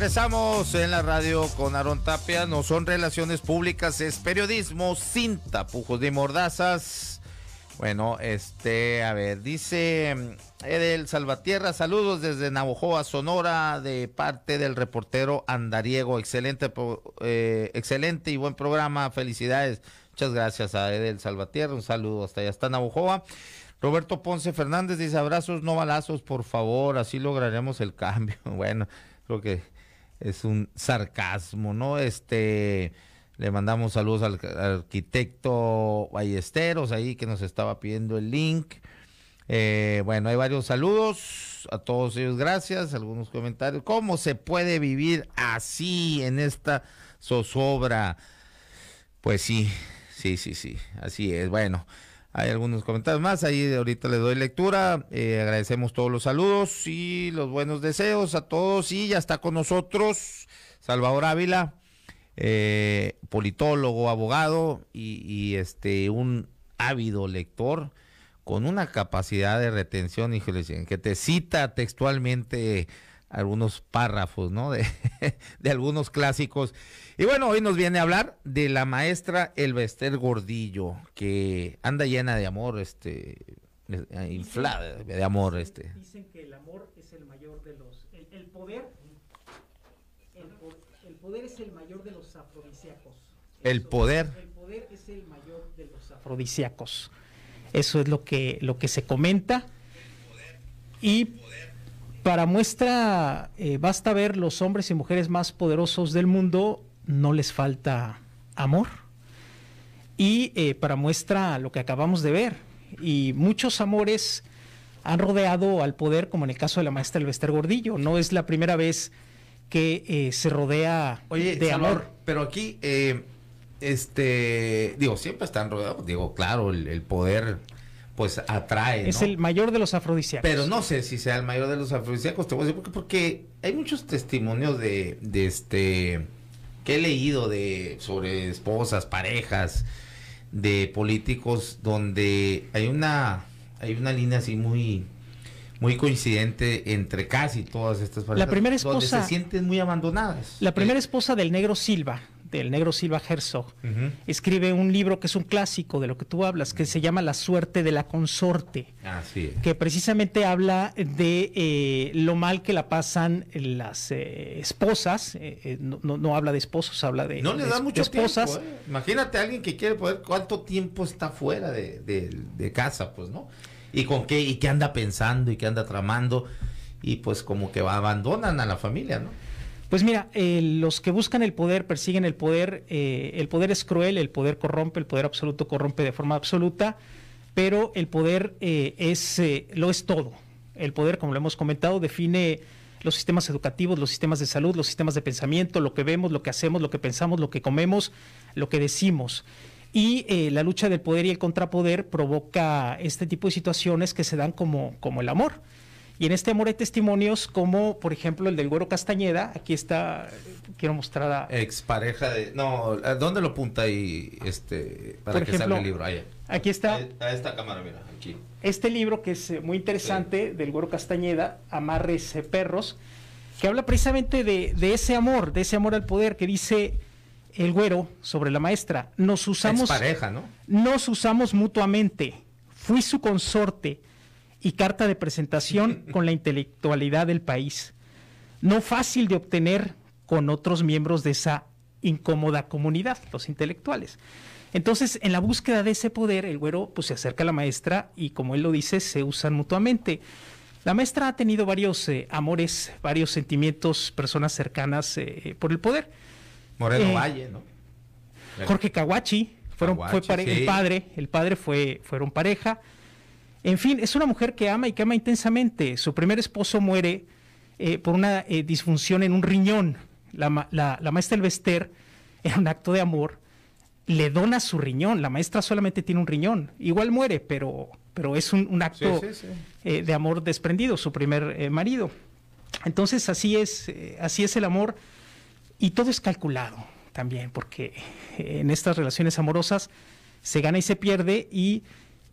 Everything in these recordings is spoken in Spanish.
Regresamos en la radio con Aaron Tapia. No son relaciones públicas, es periodismo sin tapujos de mordazas. Bueno, este, a ver, dice mm, Edel Salvatierra, saludos desde Navojoa, Sonora, de parte del reportero Andariego. Excelente, eh, excelente y buen programa. Felicidades. Muchas gracias a Edel Salvatierra. Un saludo hasta allá, hasta Navojoa. Roberto Ponce Fernández dice abrazos, no balazos, por favor, así lograremos el cambio. Bueno, creo que es un sarcasmo, ¿no? Este, le mandamos saludos al, arquitecto Ballesteros ahí que nos estaba pidiendo el link. Eh, bueno, hay varios saludos a todos ellos, gracias. Algunos comentarios. ¿Cómo se puede vivir así en esta zozobra? Pues sí, sí, sí, sí, así es. Bueno. Hay algunos comentarios más, ahí ahorita le doy lectura. Eh, agradecemos todos los saludos y los buenos deseos a todos. Y ya está con nosotros Salvador Ávila, eh, politólogo, abogado y, este un ávido lector con una capacidad de retención, híjole, que te cita textualmente algunos párrafos, ¿no? De, de, algunos clásicos. Y bueno, hoy nos viene a hablar de la maestra Elvester Gordillo, que anda llena de amor, este, eh, inflada de amor, este. Dicen que el amor es el mayor de los, el, poder, el, poder es el mayor de los afrodisíacos. El poder. El poder es el mayor de los afrodisíacos. Eso es lo que, lo que se comenta. El poder, y poder para muestra, eh, basta ver los hombres y mujeres más poderosos del mundo, no les falta amor. Y eh, para muestra lo que acabamos de ver, y muchos amores han rodeado al poder, como en el caso de la maestra Elvester Gordillo. No es la primera vez que eh, se rodea de amor. Pero aquí, este, digo, siempre están rodeados, digo, claro, el poder pues atrae. Es el mayor de los afrodisíacos. Pero no sé si sea el mayor de los afrodisíacos, te voy a decir, porque, porque hay muchos testimonios de, este que he leído de sobre esposas, parejas, de políticos, donde hay una, hay una línea así muy, muy coincidente entre casi todas estas parejas. La primera esposa. Donde se sienten muy abandonadas. La primera esposa del negro Silva, el negro Silva Herzog, escribe un libro que es un clásico de lo que tú hablas, que se llama La suerte de la consorte, Así que precisamente habla de eh, lo mal que la pasan las eh, esposas, eh, no, habla de esposos, habla de... No le da esposas. Imagínate a alguien que quiere poder, cuánto tiempo está fuera de, de casa, pues, ¿no? Y con qué, y qué anda pensando, y qué anda tramando, y pues como que abandonan a la familia, ¿no? Pues mira, eh, los que buscan el poder persiguen el poder. Eh, el poder es cruel, el poder corrompe, el poder absoluto corrompe de forma absoluta, pero el poder eh, es lo es todo. El poder, como lo hemos comentado, define los sistemas educativos, los sistemas de salud, los sistemas de pensamiento, lo que vemos, lo que hacemos, lo que pensamos, lo que comemos, lo que decimos. Y la lucha del poder y el contrapoder provoca este tipo de situaciones que se dan como, como el amor. Y en este Amor hay testimonios como, por ejemplo, el del Güero Castañeda, aquí está, quiero mostrar a... pareja de... No, ¿dónde lo apunta ahí este, para que salga el libro? aquí está... E, a, esta cámara, mira, aquí. Este libro que es eh, muy interesante del Güero Castañeda, Amarres Perros, que habla precisamente de, de ese amor, de ese amor al poder, que dice el güero sobre la maestra. Nos usamos. pareja, ¿no? Nos usamos mutuamente. Fui su consorte y carta de presentación con la intelectualidad del país, no fácil de obtener con otros miembros de esa incómoda comunidad, los intelectuales. Entonces, en la búsqueda de ese poder, el güero pues, se acerca a la maestra y, como él lo dice, se usan mutuamente. La maestra ha tenido varios eh, amores, varios sentimientos, personas cercanas eh, eh, por el poder. Moreno Valle, ¿no? Jorge Caguachi, fueron, fue el padre, el padre fue, fueron pareja. En fin, es una mujer que ama y que ama intensamente. Su primer esposo muere eh, por una eh, disfunción en un riñón. La, la, la maestra Elvester, en un acto de amor, le dona su riñón. La maestra solamente tiene un riñón. Igual muere, pero, pero es un, acto eh, de amor desprendido, su primer marido. Entonces, así es, así es el amor. Y todo es calculado también, porque en estas relaciones amorosas se gana y se pierde y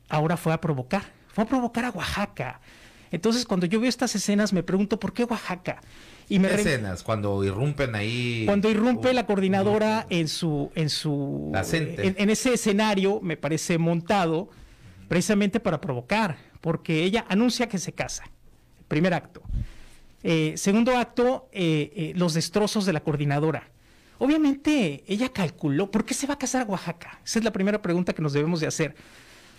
ahora fue a provocar va a provocar a Oaxaca. Entonces, cuando yo veo estas escenas, me pregunto, ¿por qué Oaxaca? ¿Qué escenas? Cuando irrumpen ahí. Cuando irrumpe uh, la coordinadora uh, en su. En, su en, ese escenario, me parece montado, precisamente para provocar, porque ella anuncia que se casa. Primer acto. Eh, segundo acto, eh, eh, los destrozos de la coordinadora. Obviamente, ella calculó, ¿por qué se va a casar a Oaxaca? Esa es la primera pregunta que nos debemos de hacer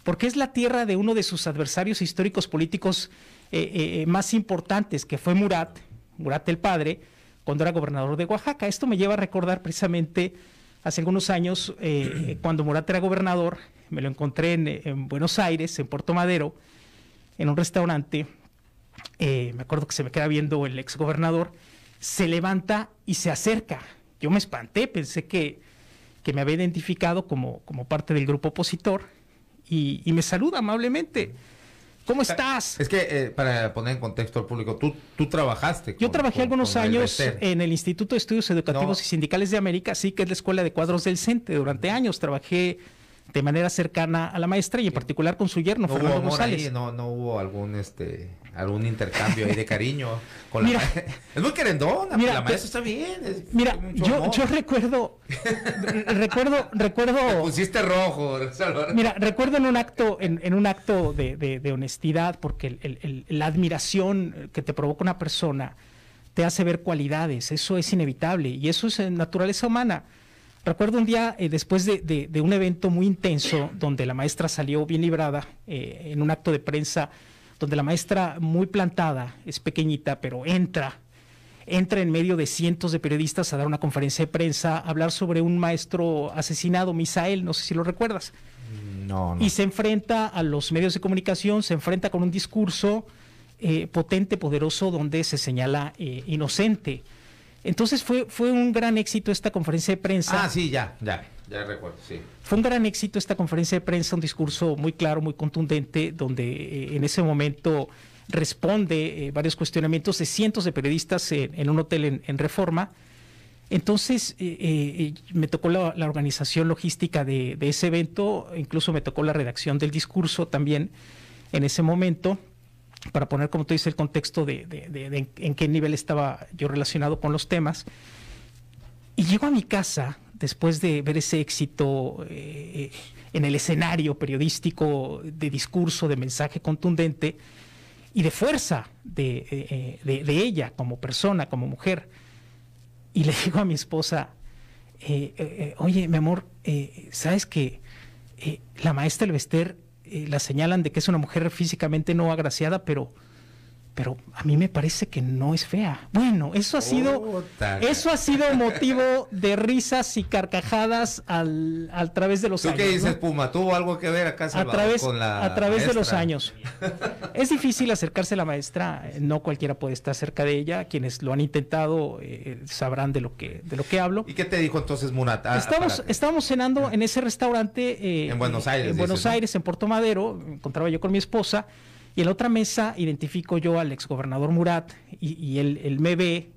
porque es la tierra de uno de sus adversarios históricos políticos eh, eh, eh, más importantes, que fue Murat, Murat el padre, cuando era gobernador de Oaxaca. Esto me lleva a recordar precisamente hace algunos años, cuando Murat era gobernador, me lo encontré en, Buenos Aires, en Puerto Madero, en un restaurante. me acuerdo que se me queda viendo el ex gobernador, Se levanta y se acerca. Yo me espanté, pensé que, que me había identificado como, como parte del grupo opositor y, me saluda amablemente. ¿Cómo estás? Es que eh, para poner en contexto al público, tú, tú trabajaste. Yo trabajé algunos años en el Instituto de Estudios Educativos y Sindicales de América, sí que es la escuela de cuadros del CENTE. Durante años trabajé de manera cercana a la maestra y en particular con su yerno, Fernando no, no hubo algún este algún intercambio ahí de cariño con mira, maestra Es muy querendona, mira, la maestra está bien. mira, yo, yo, recuerdo, recuerdo, recuerdo. Te pusiste rojo, Salvador. Mira, recuerdo en un acto, en, un acto de, honestidad, porque la admiración que te provoca una persona te hace ver cualidades, eso es inevitable y eso es en naturaleza humana. Recuerdo un día eh, después de, un evento muy intenso donde la maestra salió bien librada eh, en un acto de prensa donde la maestra muy plantada, es pequeñita, pero entra, entra en medio de cientos de periodistas a dar una conferencia de prensa, a hablar sobre un maestro asesinado, Misael, no sé si lo recuerdas. No, no. Y se enfrenta a los medios de comunicación, se enfrenta con un discurso eh, potente, poderoso, donde se señala eh, inocente. Entonces fue, fue un gran éxito esta conferencia de prensa. Ah, sí, ya, ya. Fue un gran éxito esta conferencia de prensa, un discurso muy claro, muy contundente, donde eh, en ese momento responde eh, varios cuestionamientos de cientos de periodistas en, un hotel en, Reforma. Entonces, eh, me tocó la, organización logística de, ese evento, incluso me tocó la redacción del discurso también en ese momento, para poner, como tú dices, el contexto de, en, en qué nivel estaba yo relacionado con los temas. Y llego a mi casa después de ver ese éxito eh, en el escenario periodístico de discurso, de mensaje contundente y de fuerza de, eh, ella como persona, como mujer. Y le digo a mi esposa, eh, oye, mi amor, ¿sabes que la maestra Elvester la señalan de que es una mujer físicamente no agraciada, pero pero a mí me parece que no es fea. Bueno, eso ha sido, eso ha sido motivo de risas y carcajadas al, a través de los años. qué dices, Puma? ¿Tuvo algo que ver acá a través, con la A través de los años. Es difícil acercarse a la maestra, no cualquiera puede estar cerca de ella. Quienes lo han intentado eh, sabrán de lo que de lo que hablo. ¿Y qué te dijo entonces Murat? Ah, estábamos cenando en ese restaurante eh, en Buenos eh, Aires. En Buenos Aires, en Puerto Madero, encontraba yo con mi esposa. Y en la otra mesa identifico yo al exgobernador Murat y, y él, me ve,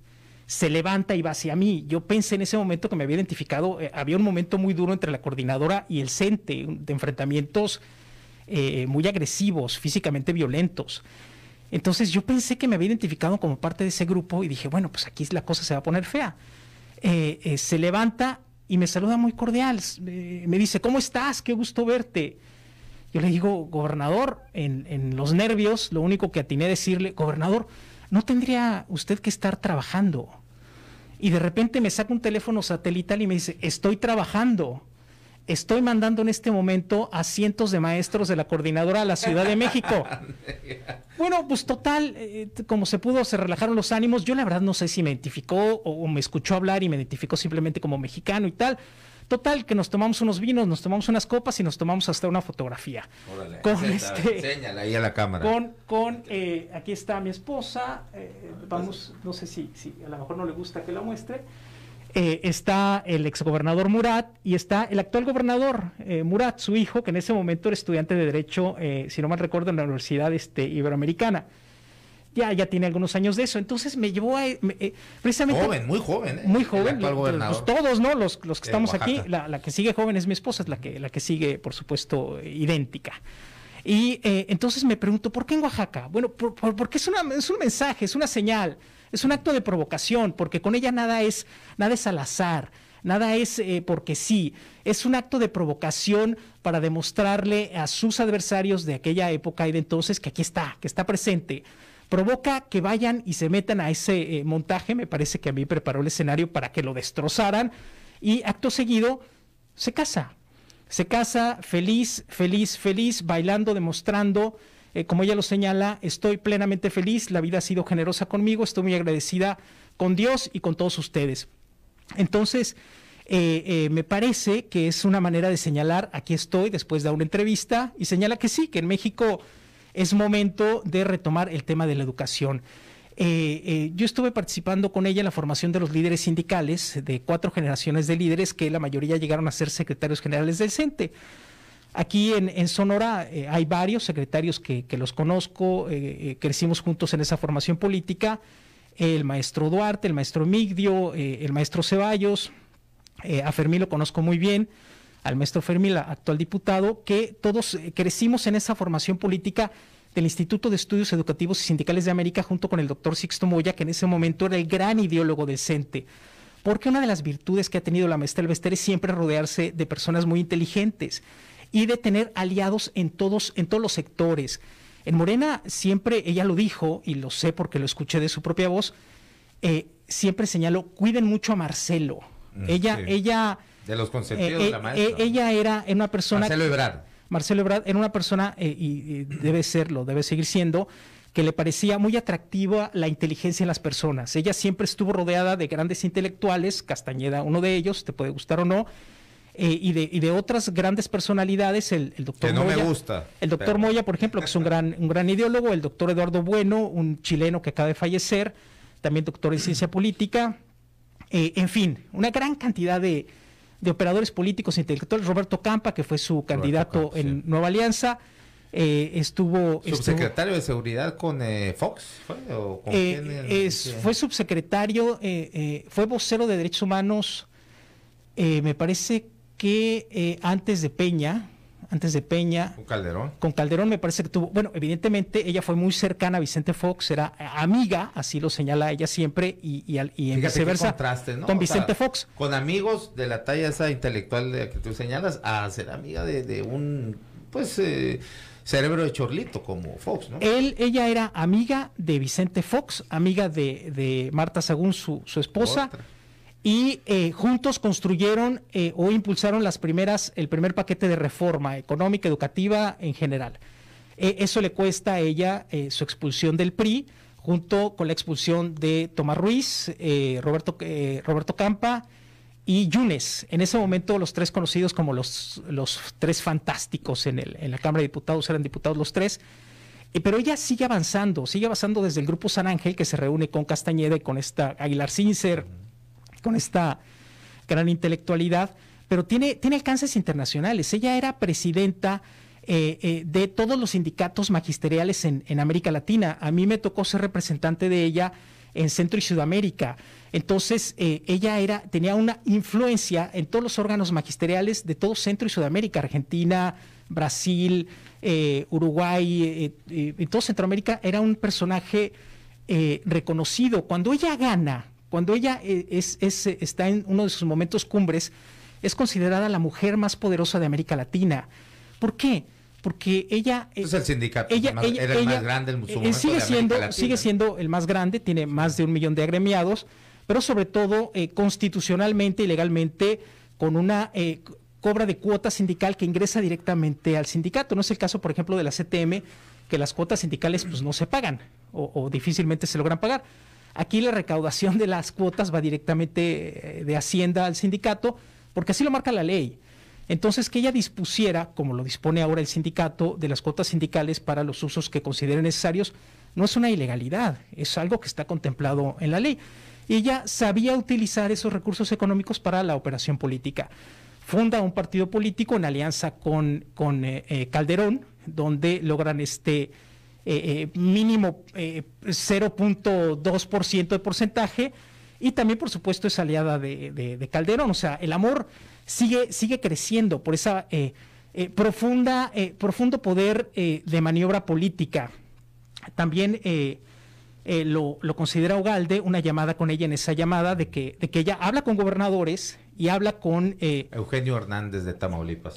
se levanta y va hacia mí. Yo pensé en ese momento que me había identificado, eh, había un momento muy duro entre la coordinadora y el CENTE, de enfrentamientos eh, muy agresivos, físicamente violentos. Entonces yo pensé que me había identificado como parte de ese grupo y dije, bueno, pues aquí la cosa se va a poner fea. Eh, se levanta y me saluda muy cordial. me dice, ¿cómo estás? Qué gusto verte. Yo le digo, gobernador, en, los nervios, lo único que atiné a decirle, gobernador, no tendría usted que estar trabajando. Y de repente me saca un teléfono satelital y me dice, estoy trabajando. Estoy mandando en este momento a cientos de maestros de la coordinadora a la Ciudad de México. bueno, pues total, eh, como se pudo, se relajaron los ánimos. Yo la verdad no sé si me identificó o me escuchó hablar y me identificó simplemente como mexicano y tal. Total, que nos tomamos unos vinos, nos tomamos unas copas y nos tomamos hasta una fotografía. Órale, con este ahí a la cámara. Con, con eh, aquí está mi esposa, eh, vamos, no sé si, si a lo mejor no le gusta que la muestre. Eh, está el exgobernador Murat y está el actual gobernador Murat, su hijo, que en ese momento era estudiante de Derecho, si no mal recuerdo, en la Universidad este, Iberoamericana ya, ya tiene algunos años de eso. Entonces me llevó a. Eh, joven, muy joven. ¿eh? Muy joven. Pues, todos, ¿no? Los, los que estamos aquí. La, que sigue joven es mi esposa, es la que, la que sigue, por supuesto, idéntica. Y eh, entonces me pregunto, ¿por qué en Oaxaca? Bueno, porque es, un mensaje, es una señal, es un acto de provocación, porque con ella nada es, nada es al azar. Nada es porque sí, es un acto de provocación para demostrarle a sus adversarios de aquella época y de entonces que aquí está, que está presente, provoca que vayan y se metan a ese eh, montaje, me parece que a mí preparó el escenario para que lo destrozaran, y acto seguido se casa, se casa feliz, feliz, feliz, bailando, demostrando, eh, como ella lo señala, estoy plenamente feliz, la vida ha sido generosa conmigo, estoy muy agradecida con Dios y con todos ustedes. Entonces, eh, me parece que es una manera de señalar, aquí estoy, después de una entrevista, y señala que sí, que en México es momento de retomar el tema de la educación. Eh, eh, yo estuve participando con ella en la formación de los líderes sindicales, de cuatro generaciones de líderes que la mayoría llegaron a ser secretarios generales del CENTE. Aquí en, Sonora eh, hay varios secretarios que, que los conozco, crecimos juntos en esa formación política, el maestro Duarte, el maestro Migdio, el maestro Ceballos, a Fermín lo conozco muy bien, al maestro Fermila, actual diputado, que todos eh, crecimos en esa formación política del Instituto de Estudios Educativos y Sindicales de América junto con el doctor Sixto Moya, que en ese momento era el gran ideólogo decente. Porque una de las virtudes que ha tenido la maestra Elvester es siempre rodearse de personas muy inteligentes y de tener aliados en todos, en todos los sectores. En Morena siempre, ella lo dijo, y lo sé porque lo escuché de su propia voz, eh, siempre señaló, cuiden mucho a Marcelo. Mm, ella, ella de los eh, consentidos eh, de la maestra. Eh, ella era una persona. Marcelo Ebrard. Marcelo Ebrard era una persona, y, debe serlo, debe seguir siendo, que le parecía muy atractiva la inteligencia en las personas. Ella siempre estuvo rodeada de grandes intelectuales, Castañeda, uno de ellos, te puede gustar o no, y, de, de, otras grandes personalidades, el, doctor que no Me gusta, el doctor Moya, por ejemplo, que es un gran, un gran ideólogo, el doctor Eduardo Bueno, un chileno que acaba de fallecer, también doctor en ciencia política, en fin, una gran cantidad de, de operadores políticos e intelectuales, Roberto Campa, que fue su candidato en Nueva Alianza. Eh, estuvo subsecretario de seguridad con eh, Fox fue ¿O con eh, fue subsecretario fue vocero de derechos humanos me parece que antes de Peña antes de Peña. Con Calderón. Con Calderón me parece que tuvo, bueno, evidentemente ella fue muy cercana a Vicente Fox, era eh, amiga, así lo señala ella siempre, y, y, y en viceversa. ¿no? Con Vicente Fox. Con amigos de la talla esa intelectual que tú señalas, a ser amiga de, un, pues... Eh, cerebro de chorlito como Fox, ¿no? Él, ella era amiga de Vicente Fox, amiga de, de Marta Sagún, su, esposa y eh, juntos construyeron eh, o impulsaron las primeras, el primer paquete de reforma económica, educativa en general. E, eso le cuesta a ella eh, su expulsión del PRI, junto con la expulsión de Tomás Ruiz, Roberto, Roberto Campa y Yunes. En ese momento los tres conocidos como los, los tres fantásticos en, el, en la Cámara de Diputados, eran diputados los tres. Pero ella sigue avanzando, sigue avanzando desde el grupo San Ángel que se reúne con Castañeda y con esta Aguilar Sincer, con esta gran intelectualidad, pero tiene, tiene alcances internacionales. Ella era presidenta eh, eh, de todos los sindicatos magisteriales en, América Latina. A mí me tocó ser representante de ella en Centro y Sudamérica. Entonces, eh, ella era, tenía una influencia en todos los órganos magisteriales de todo Centro y Sudamérica, Argentina, Brasil, Uruguay, en todo Centroamérica, era un personaje reconocido. Cuando ella gana cuando ella eh, es, eh, está en uno de sus momentos cumbres, es considerada la mujer más poderosa de América Latina. ¿Por qué? Porque ella... Eh, es el sindicato, era el más grande, el sigue, siendo, sigue siendo el más grande, tiene más de un millón de agremiados, pero sobre todo constitucionalmente y legalmente con una cobra de cuota sindical que ingresa directamente al sindicato. No es el caso, por ejemplo, de la CTM, que las cuotas sindicales pues no se pagan o difícilmente se logran pagar. Aquí la recaudación de las cuotas va directamente eh, de Hacienda al sindicato, porque así lo marca la ley. Entonces, que ella dispusiera, como lo dispone ahora el sindicato, de las cuotas sindicales para los usos que considere necesarios, no es una ilegalidad, es algo que está contemplado en la ley. Ella sabía utilizar esos recursos económicos para la operación política. Funda un partido político en alianza con, con eh, eh, Calderón, donde logran este eh, eh, mínimo 0.2% eh, de porcentaje. Y también, por supuesto, es aliada de, Calderón. O sea, el amor sigue, sigue creciendo por esa eh, profunda, profundo poder de maniobra política. También lo, lo, considera Ugalde, una llamada con ella en esa llamada de que, de que ella habla con gobernadores y habla con... Eh, Eugenio Hernández de Tamaulipas,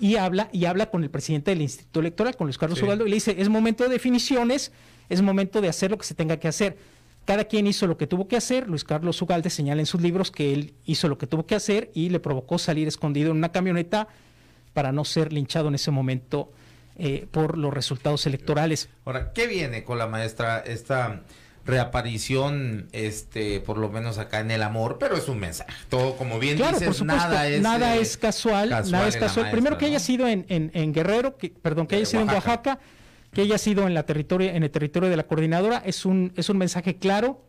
y, habla, y habla con el presidente del Instituto Electoral, con Luis Carlos sí. y le dice, es momento de definiciones, es momento de hacer lo que se tenga que hacer. Cada quien hizo lo que tuvo que hacer. Luis Carlos Ugalde señala en sus libros que él hizo lo que tuvo que hacer y le provocó salir escondido en una camioneta para no ser linchado en ese momento eh, por los resultados electorales. Ahora, ¿qué viene con la maestra esta reaparición, este, por lo menos acá en el amor, pero es un mensaje. Todo, como bien claro, nada es, nada eh, es casual, nada es casual. Primero que haya sido en, en, Guerrero, perdón, que haya sido en Oaxaca, que haya sido en la territorio, en el territorio de la coordinadora, es un, es un mensaje claro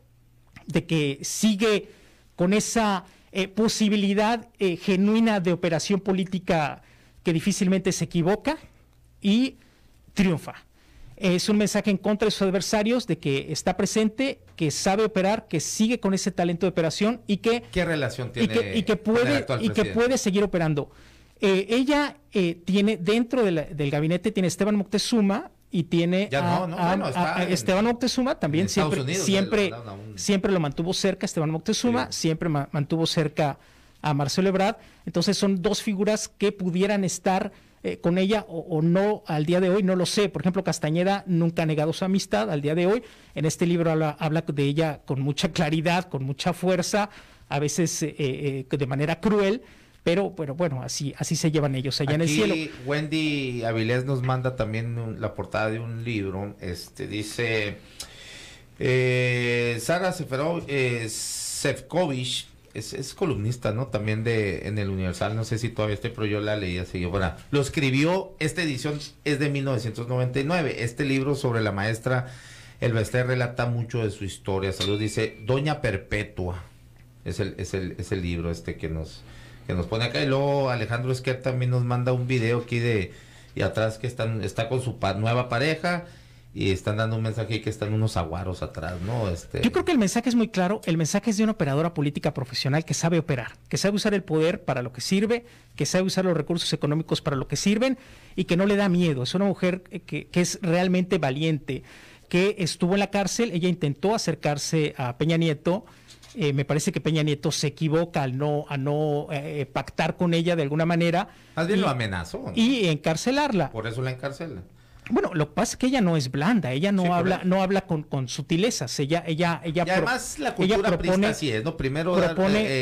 de que sigue con esa eh, posibilidad eh, genuina de operación política que difícilmente se equivoca y triunfa. Es un mensaje en contra de sus adversarios de que está presente, que sabe operar, que sigue con ese talento de operación y que... ¿Qué relación tiene? Y que, puede, y que puede seguir operando. Eh, ella eh, tiene, dentro del gabinete, tiene Esteban Moctezuma, y tiene ya, no, no, no, Esteban Moctezuma también siempre siempre, lo, siempre lo mantuvo cerca Esteban Moctezuma siempre mantuvo cerca a Marcelo Ebrard entonces son dos figuras que pudieran estar eh, con ella o, no al día de hoy, no lo sé. Por ejemplo, Castañeda nunca ha negado su amistad al día de hoy. En este libro habla, de ella con mucha claridad, con mucha fuerza, a veces eh, eh, de manera cruel. Pero, bueno, bueno, así, así se llevan ellos allá en el cielo. Wendy Avilés nos manda también la portada de un libro. Este dice Sara Sefcovic es, columnista, ¿no? También de en el Universal, no sé si todavía estoy, pero yo la leí así. Bueno, lo escribió, esta edición es de 1999. Este libro sobre la maestra el bester relata mucho de su historia. Salud dice Doña Perpetua. Es el, es el, libro este que nos, que nos pone acá. Y luego Alejandro Esquer también nos manda un video aquí de y atrás que están, está con su nueva pareja y están dando un mensaje que están unos aguaros atrás, ¿no? Este Yo creo que el mensaje es muy claro, el mensaje es de una operadora política profesional que sabe operar, que sabe usar el poder para lo que sirve, que sabe usar los recursos económicos para lo que sirven y que no le da miedo. Es una mujer eh, que, es realmente valiente, que estuvo en la cárcel, ella intentó acercarse a Peña Nieto. Eh, me parece que Peña Nieto se equivoca al no, a no eh, pactar con ella de alguna manera. y, lo amenazó. Y encarcelarla. Por eso la encarcela. Bueno, lo que pasa es que ella no es blanda, ella no habla, no habla con, con, sutilezas, ella, ella, ella. Y además la cultura propone, es, ¿no? Primero eh,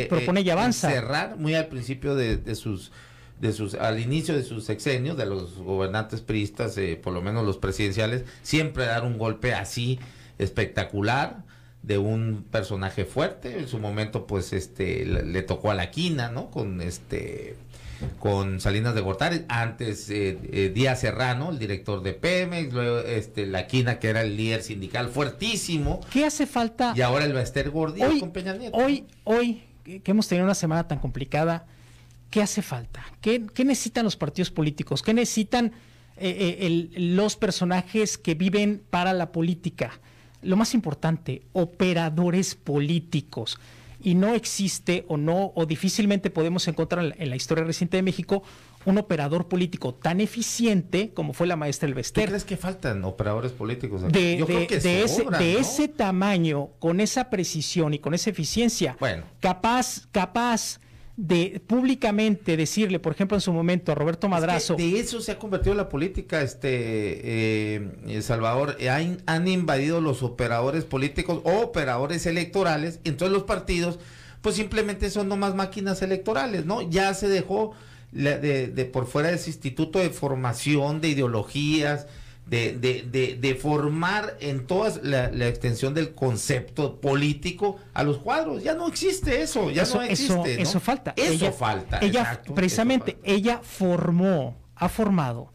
eh, propone, y avanza. Cerrar muy al principio de, sus, de sus, al inicio de sus sexenios, de los gobernantes priistas, eh, por lo menos los presidenciales, siempre dar un golpe así espectacular de un personaje fuerte. En su momento, pues, este, le, tocó a la quina, ¿no? Con este con Salinas de Gortari, antes eh, eh, Díaz Serrano, el director de Pemex, luego este, la Quina, que era el líder sindical fuertísimo. ¿Qué hace falta? Y ahora el Bester Gordillo hoy, con Nieto. Hoy, que hemos tenido una semana tan complicada, ¿qué hace falta? ¿Qué, qué necesitan los partidos políticos? ¿Qué necesitan eh, los personajes que viven para la política? lo más importante, operadores políticos. Y no existe o no, o difícilmente podemos encontrar en la historia reciente de México un operador político tan eficiente como fue la maestra Elvester. ¿Tú crees que faltan operadores políticos? De, Yo creo que de, ese, de ese tamaño, con esa precisión y con esa eficiencia, bueno. capaz, capaz de públicamente decirle, por ejemplo, en su momento a Roberto Madrazo. de eso se ha convertido la política, este eh, Salvador. Han, invadido los operadores políticos o operadores electorales. Entonces los partidos, pues simplemente son nomás máquinas electorales, ¿no? Ya se dejó de, de, por fuera de ese instituto de formación de ideologías de, de, de, formar en toda la, extensión del concepto político a los cuadros. Ya no existe eso, ya no existe. Eso, eso falta. Eso falta. Ella, precisamente, ella formó, ha formado,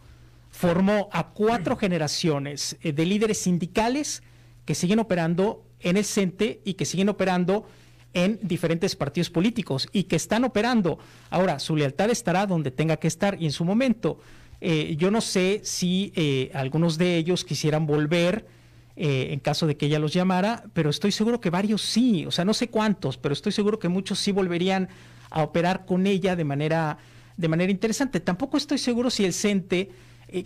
formó a cuatro generaciones eh, de líderes sindicales que siguen operando en el CENTE y que siguen operando en diferentes partidos políticos y que están operando. Ahora, su lealtad estará donde tenga que estar y en su momento. Eh, yo no sé si eh, algunos de ellos quisieran volver eh, en caso de que ella los llamara, pero estoy seguro que varios sí, o sea, no sé cuántos, pero estoy seguro que muchos sí volverían a operar con ella de manera, de manera interesante. Tampoco estoy seguro si el CENTE,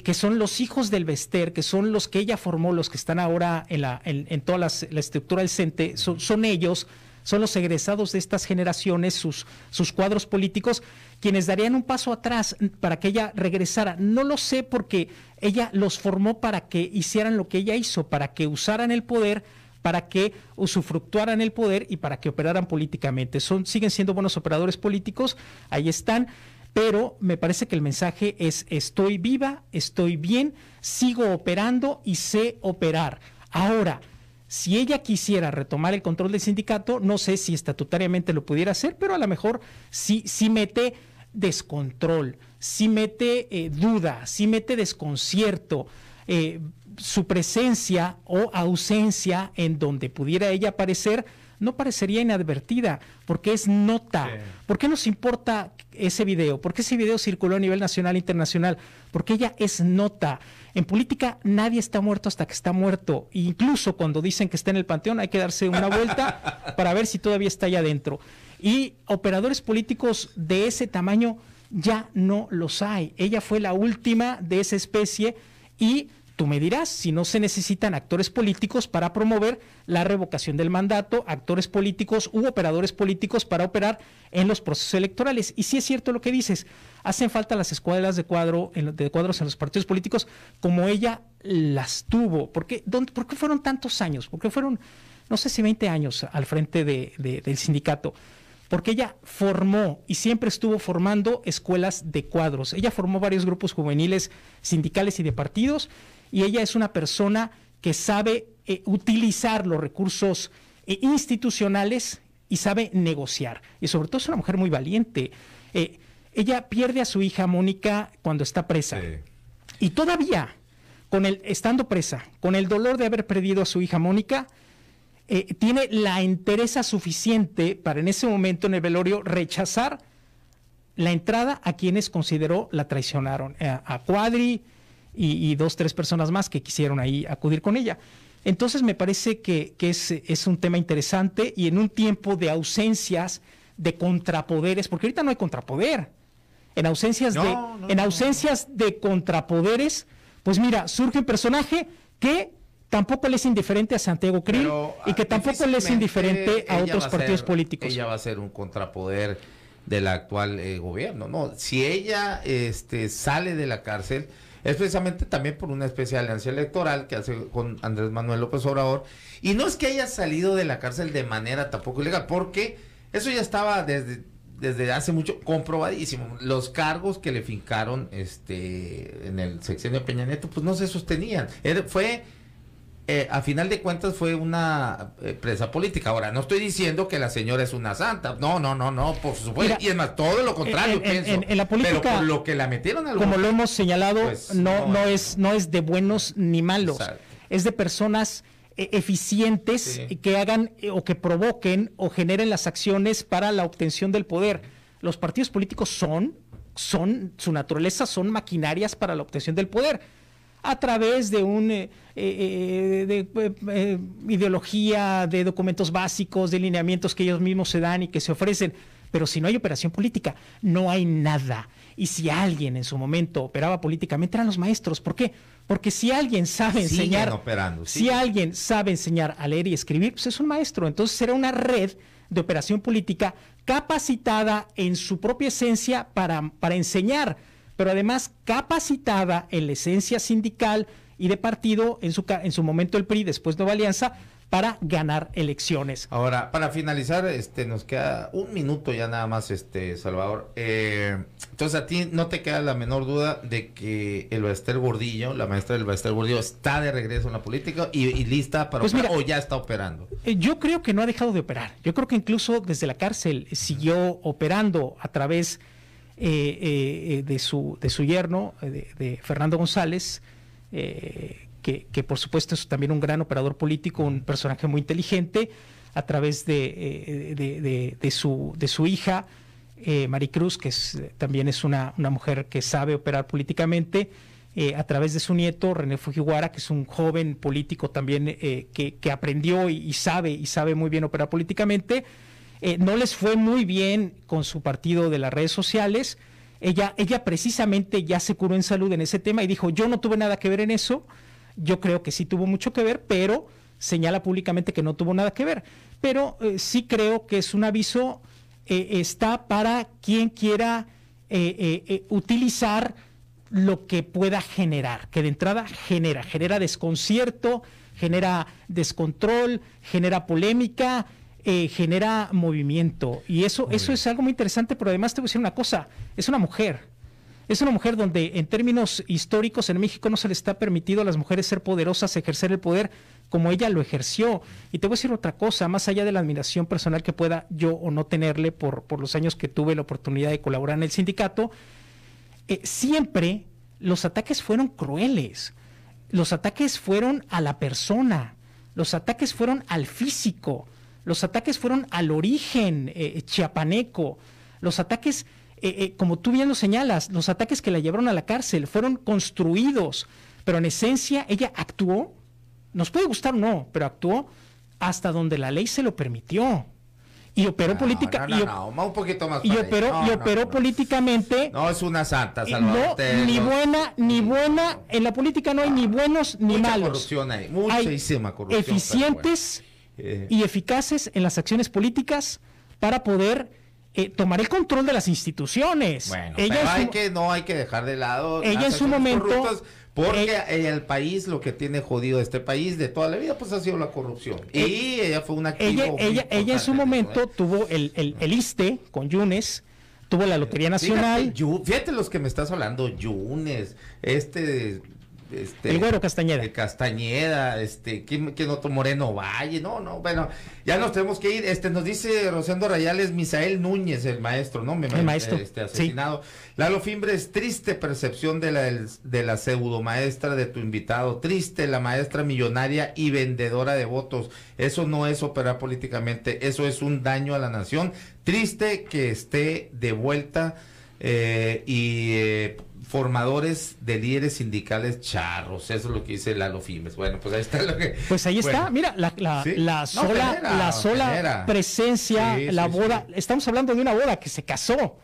que son los hijos del Vester, que son los que ella formó, los que están ahora en, la, en, toda la, estructura del CENTE, son ellos son los egresados de estas generaciones, sus, sus cuadros políticos, quienes darían un paso atrás para que ella regresara. No lo sé porque ella los formó para que hicieran lo que ella hizo, para que usaran el poder para que usufructuaran el poder y para que operaran políticamente. Son, siguen siendo buenos operadores políticos, ahí están, pero me parece que el mensaje es estoy viva, estoy bien, sigo operando y sé operar. Ahora, si ella quisiera retomar el control del sindicato, no sé si estatutariamente lo pudiera hacer, pero a lo mejor sí, mete descontrol, sí mete eh, duda, sí mete desconcierto. Eh, su presencia o ausencia en donde pudiera ella aparecer no parecería inadvertida, porque es nota. ¿Por qué nos importa ese video? ¿Por qué ese video circuló a nivel nacional e internacional? Porque ella es nota. En política nadie está muerto hasta que está muerto. incluso cuando dicen que está en el panteón hay que darse una vuelta para ver si todavía está allá adentro. Y operadores políticos de ese tamaño ya no los hay. Ella fue la última de esa especie y Tú me dirás si no se necesitan actores políticos para promover la revocación del mandato, actores políticos u operadores políticos para operar en los procesos electorales. Y sí es cierto lo que dices, hacen falta las escuelas de, cuadro, de cuadros en los partidos políticos como ella las tuvo. ¿Por qué, ¿por fueron tantos años? ¿Por qué fueron, no sé si 20 años al frente del sindicato? porque ella formó y siempre estuvo formando escuelas de cuadros. Ella formó varios grupos juveniles sindicales y de partidos y ella es una persona que sabe eh, utilizar los recursos eh, institucionales y sabe negociar. Y sobre todo es una mujer muy valiente. Eh, ella pierde a su hija Mónica cuando está presa. Y todavía, con el, estando presa, con el dolor de haber perdido a su hija Mónica, tiene la entereza suficiente para en ese momento en el velorio rechazar la entrada a quienes consideró la traicionaron, a Cuadri, y, dos, tres personas más que quisieron ahí acudir con ella. Entonces me parece que, que es, un tema interesante y en un tiempo de ausencias, de contrapoderes, porque ahorita no hay contrapoder. En ausencias, de, en ausencias de contrapoderes, pues mira, surge un personaje que tampoco le es indiferente a Santiago Krill y que tampoco le es indiferente a otros partidos políticos. Ella va a ser un contrapoder del actual eh, gobierno, ¿no? Si ella este, sale de la cárcel es precisamente también por una especie de alianza electoral que hace con Andrés Manuel López Obrador. Y no es que haya salido de la cárcel de manera tampoco ilegal, porque eso ya estaba desde, desde hace mucho comprobadísimo. Los cargos que le fincaron este, en el sexenio de Peña Nieto, pues no se sostenían. fue eh, a final de cuentas fue una eh, presa política. Ahora, no estoy diciendo que la señora es una santa. No, no, no, no, por supuesto. y es más, todo lo contrario, en, pienso. la política, lo que la metieron Como lo hemos señalado, pues, no, no, es, no es de buenos ni malos. Es de personas eh, eficientes que hagan o que provoquen o generen las acciones para la obtención del poder. Los partidos políticos son, son, su naturaleza son maquinarias para la obtención del poder a través de un eh, eh, de, eh, ideología, de documentos básicos, de lineamientos que ellos mismos se dan y que se ofrecen. Pero si no hay operación política, no hay nada. Y si alguien en su momento operaba políticamente, eran los maestros. ¿Por qué? Porque si alguien sabe enseñar, operando, si alguien sabe enseñar a leer y escribir, pues es un maestro. Entonces será una red de operación política capacitada en su propia esencia para, para enseñar pero además capacitada en la esencia sindical y de partido, en su, en su momento el PRI, después Nueva Alianza, para ganar elecciones. Ahora, para finalizar, este, nos queda un minuto ya nada más, este, Salvador. Eh, entonces, a ti no te queda la menor duda de que el Bastel Gordillo, la maestra del Bastel Gordillo, está de regreso en la política y, lista para pues operar, o ya está operando. Eh, yo creo que no ha dejado de operar. Yo creo que incluso desde la cárcel siguió operando a través eh, eh, de, su, de su yerno, eh, de, Fernando González, que, que, por supuesto es también un gran operador político, un personaje muy inteligente, a través de, de, su, de su hija, Maricruz, que también es una, una, mujer que sabe operar políticamente, a través de su nieto, René Fujiwara, que es un joven político también que, aprendió y, sabe y sabe muy bien operar políticamente. Eh, no les fue muy bien con su partido de las redes sociales. Ella, precisamente ya se curó en salud en ese tema y dijo, yo no tuve nada que ver en eso, yo creo que sí tuvo mucho que ver, pero señala públicamente que no tuvo nada que ver. Pero eh, sí creo que es un aviso, eh, está para quien quiera utilizar lo que pueda generar, que de entrada genera, genera desconcierto, genera descontrol, genera polémica, eh, genera movimiento. Y eso, eso es algo muy interesante, pero además te voy a decir una cosa, es una mujer. Es una mujer donde en términos históricos en México no se le está permitido a las mujeres ser poderosas, ejercer el poder como ella lo ejerció. Y te voy a decir otra cosa, más allá de la admiración personal que pueda yo o no tenerle por, por los años que tuve la oportunidad de colaborar en el sindicato, eh, siempre los ataques fueron crueles, los ataques fueron a la persona, los ataques fueron al físico, los ataques fueron al origen eh, eh, chiapaneco. Los ataques, eh, como tú bien lo señalas, los ataques que la llevaron a la cárcel fueron construidos, pero en esencia ella actuó, nos puede gustar o no, pero actuó hasta donde la ley se lo permitió y operó operó, políticamente no es una santa Salvador, ni buena ni buena en la política no hay ni ah, buenos ni malos corrupción hay muchísima eficientes eh, y eficaces en las acciones políticas para poder eh, tomar el control de las instituciones. Bueno, que, no hay que dejar de lado. Ella en su momento. Porque eh, el país, lo que tiene jodido este país de toda la vida, pues ha sido la corrupción. y ella fue una Ella, ella, en su momento tuvo el, el, mm. el ISTE con Yunes, tuvo la Lotería Nacional. fíjate los que me estás hablando, Yunes, este este, el Güero Castañeda. Castañeda, este, ¿quién, otro? Moreno Valle, no, no, bueno, ya nos tenemos que ir. Este, nos dice Rosendo Rayales, Misael Núñez, el maestro, ¿no? Me, el maestro. Este, asesinado. La Lalo Fimbres, triste percepción de la, de la pseudo maestra de tu invitado. Triste, la maestra millonaria y vendedora de votos. Eso no es operar políticamente, eso es un daño a la nación. Triste que esté de vuelta eh, y. Eh, formadores de líderes sindicales charros, eso es lo que dice Lalo Fimes. Bueno, pues ahí está lo que... Pues ahí está, mira, la, la, sola, la sola presencia, la boda, estamos hablando de una boda que se casó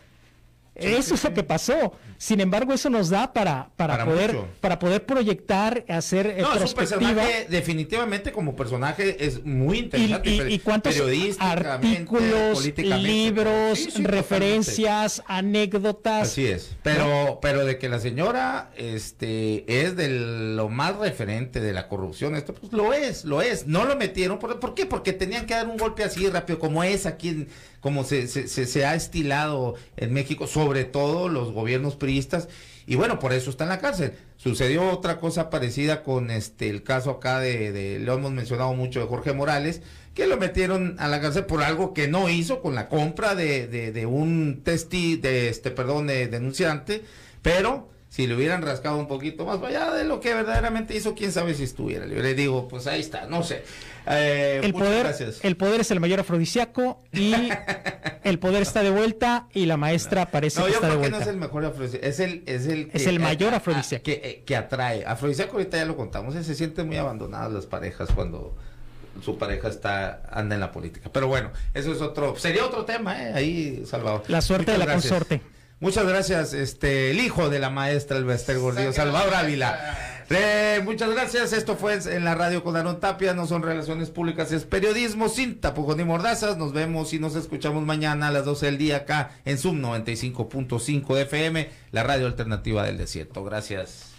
eso es lo que pasó. Sin embargo, eso nos da para, para, poder, para poder proyectar, hacer eh, no, es un personaje, definitivamente como personaje es muy interesante. ¿Y, cuántos artículos, libros, referencias, anécdotas? Así es. Pero, pero de que la señora este, es de lo más referente de la corrupción, esto pues lo es, lo es. No lo metieron. ¿Por, ¿por qué? Porque tenían que dar un golpe así rápido como es aquí en como se, se, se, ha estilado en México, sobre todo los gobiernos priistas, y bueno, por eso está en la cárcel. Sucedió otra cosa parecida con este el caso acá de, lo hemos mencionado mucho de Jorge Morales, que lo metieron a la cárcel por algo que no hizo con la compra de, de, un testi, de este, perdón, de denunciante, pero si le hubieran rascado un poquito más allá de lo que verdaderamente hizo, quién sabe si estuviera. le digo, pues ahí está, no sé. Eh, el, poder, el poder es el mayor afrodisíaco y el poder está de vuelta y la maestra parece que de vuelta. Que es el mejor es el, que, mayor eh, ah, afrodisíaco. Que, eh, que, atrae. Afrodisíaco ahorita ya lo contamos, se siente muy abandonadas las parejas cuando su pareja está anda en la política. Pero bueno, eso es otro, sería otro tema, ¿eh? ahí Salvador. La suerte de la consorte. Muchas gracias, este, el hijo de la maestra Elvester Gordillo, Salvador Ávila. Eh, muchas gracias, esto fue en la radio con Aaron Tapia, no son relaciones públicas, es periodismo sin tapujos ni mordazas. Nos vemos y nos escuchamos mañana a las 12 del día acá en Zoom 95.5 FM, la radio alternativa del desierto. Gracias.